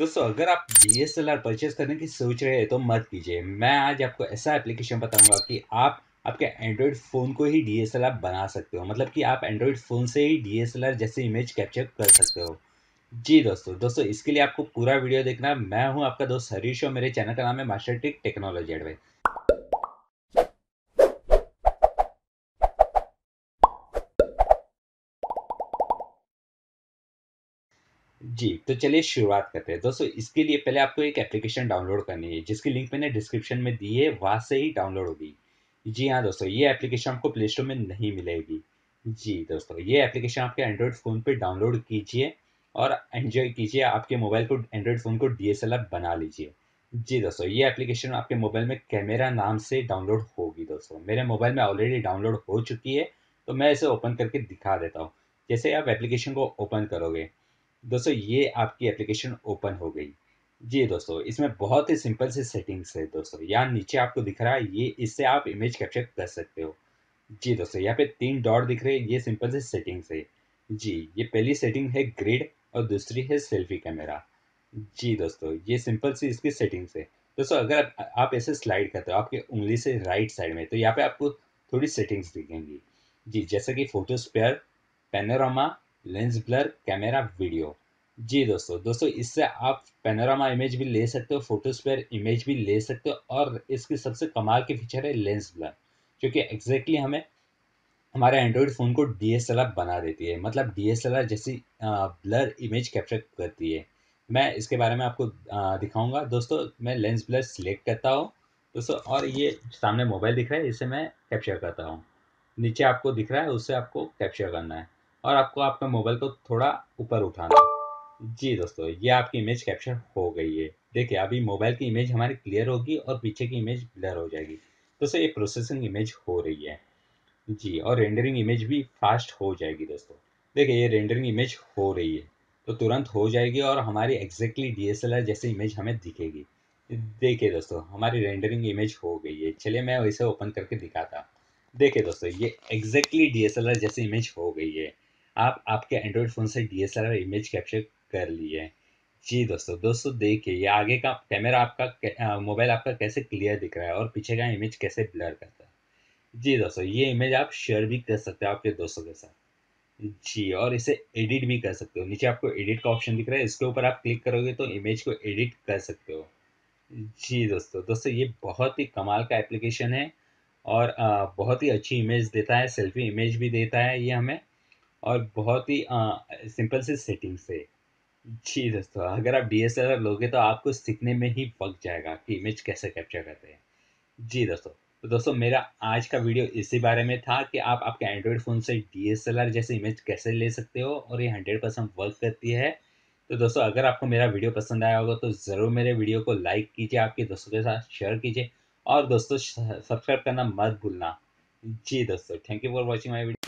दोस्तों अगर आप डी एस परचेज करने की सोच रहे हैं तो मत कीजिए मैं आज आपको ऐसा एप्लीकेशन बताऊंगा कि आप आपके एंड्रॉयड फ़ोन को ही डी बना सकते हो मतलब कि आप एंड्रॉयड फ़ोन से ही डी जैसे इमेज कैप्चर कर सकते हो जी दोस्तों दोस्तों इसके लिए आपको पूरा वीडियो देखना मैं हूं आपका दोस्त हरीश और मेरे चैनल का नाम है मास्टर टिक टेक्नोलॉजी एडवाइस जी तो चलिए शुरुआत करते हैं दोस्तों इसके लिए पहले आपको एक एप्लीकेशन डाउनलोड करनी है जिसकी लिंक मैंने डिस्क्रिप्शन में दी है वहाँ से ही डाउनलोड होगी जी हाँ दोस्तों ये एप्लीकेशन आपको प्ले स्टोर में नहीं मिलेगी जी दोस्तों ये एप्लीकेशन आपके एंड्रॉयड फ़ोन पर डाउनलोड कीजिए और एंजॉय कीजिए आपके मोबाइल को एंड्रॉयड फ़ोन को डी बना लीजिए जी दोस्तों ये एप्लीकेशन आपके मोबाइल में कैमेरा नाम से डाउनलोड होगी दोस्तों मेरे मोबाइल में ऑलरेडी डाउनलोड हो चुकी है तो मैं इसे ओपन करके दिखा देता हूँ जैसे आप एप्लीकेशन को ओपन करोगे दोस्तों ये आपकी एप्लीकेशन ओपन हो गई जी दोस्तों इसमें बहुत ही सिंपल सी सेटिंग्स है दोस्तों यहाँ नीचे आपको दिख रहा है ये इससे आप इमेज कैप्चर कर सकते हो जी दोस्तों यहाँ पे तीन डॉट दिख रहे हैं ये सिंपल सी सेटिंग्स है जी ये पहली सेटिंग है ग्रिड और दूसरी है सेल्फी कैमरा जी दोस्तों ये सिंपल सी इसकी सेटिंग्स है दोस्तों अगर आप ऐसे स्लाइड करते हो आपके उंगली से राइट साइड में तो यहाँ पे आपको थोड़ी सेटिंग्स दिखेंगी जी जैसे कि photo spare panorama lens blur camera video जी दोस्तों दोस्तों इससे आप पेनोरामा इमेज भी ले सकते हो फोटो स्पेयर इमेज भी ले सकते हो और इसकी सबसे कमाल की फीचर है लेंस ब्लर जो कि एग्जैक्टली हमें हमारे एंड्रॉयड फ़ोन को डी बना देती है मतलब डी जैसी ब्लर इमेज कैप्चर करती है मैं इसके बारे में आपको दिखाऊंगा दोस्तों मैं लेंस ब्लर सिलेक्ट करता हूँ दोस्तों और ये सामने मोबाइल दिख रहा है इसे मैं कैप्चर करता हूँ नीचे आपको दिख रहा है उससे आपको कैप्चर करना है और आपको आपका मोबाइल को तो थोड़ा ऊपर उठाना जी दोस्तों ये आपकी इमेज कैप्चर हो गई है देखिए अभी मोबाइल की इमेज हमारी क्लियर होगी और पीछे की इमेज ब्लर हो जाएगी दोस्तों ये प्रोसेसिंग इमेज हो रही है जी और रेंडरिंग इमेज भी फास्ट हो जाएगी दोस्तों देखिए ये रेंडरिंग इमेज हो रही है तो तुरंत हो जाएगी और हमारी एग्जैक्टली डीएसएलआर जैसी इमेज हमें दिखेगी देखिए दोस्तों हमारी रेंडरिंग इमेज हो गई है चलिए मैं वैसे ओपन करके दिखाता देखिए दोस्तों ये एग्जैक्टली डीएसएलआर जैसी इमेज हो गई है आप आपके एंड्रॉयड फ़ोन से डी इमेज कैप्चर कर लिए जी दोस्तों दोस्तों देखिए ये आगे का कैमरा आपका मोबाइल आपका कैसे क्लियर दिख रहा है और पीछे का इमेज कैसे ब्लर करता है जी दोस्तों ये इमेज आप शेयर भी कर सकते हो आपके दोस्तों के साथ जी और इसे एडिट भी कर सकते हो नीचे आपको एडिट का ऑप्शन दिख रहा है इसके ऊपर आप क्लिक करोगे तो इमेज को एडिट कर सकते हो जी दोस्तों दोस्तों ये बहुत ही कमाल का एप्लीकेशन है और बहुत ही अच्छी इमेज देता है सेल्फी इमेज भी देता है ये हमें और बहुत ही सिंपल से सेटिंग से जी दोस्तों अगर आप डी लोगे तो आपको सीखने में ही वक्त जाएगा कि इमेज कैसे कैप्चर करते हैं जी दोस्तों तो दोस्तों मेरा आज का वीडियो इसी बारे में था कि आप आपके एंड्रॉयड फ़ोन से डी एस जैसे इमेज कैसे ले सकते हो और ये हंड्रेड परसेंट वर्क करती है तो दोस्तों अगर आपको मेरा वीडियो पसंद आया होगा तो ज़रूर मेरे वीडियो को लाइक कीजिए आपके दोस्तों के साथ शेयर कीजिए और दोस्तों सब्सक्राइब करना मत भूलना जी दोस्तों thank you for watching my video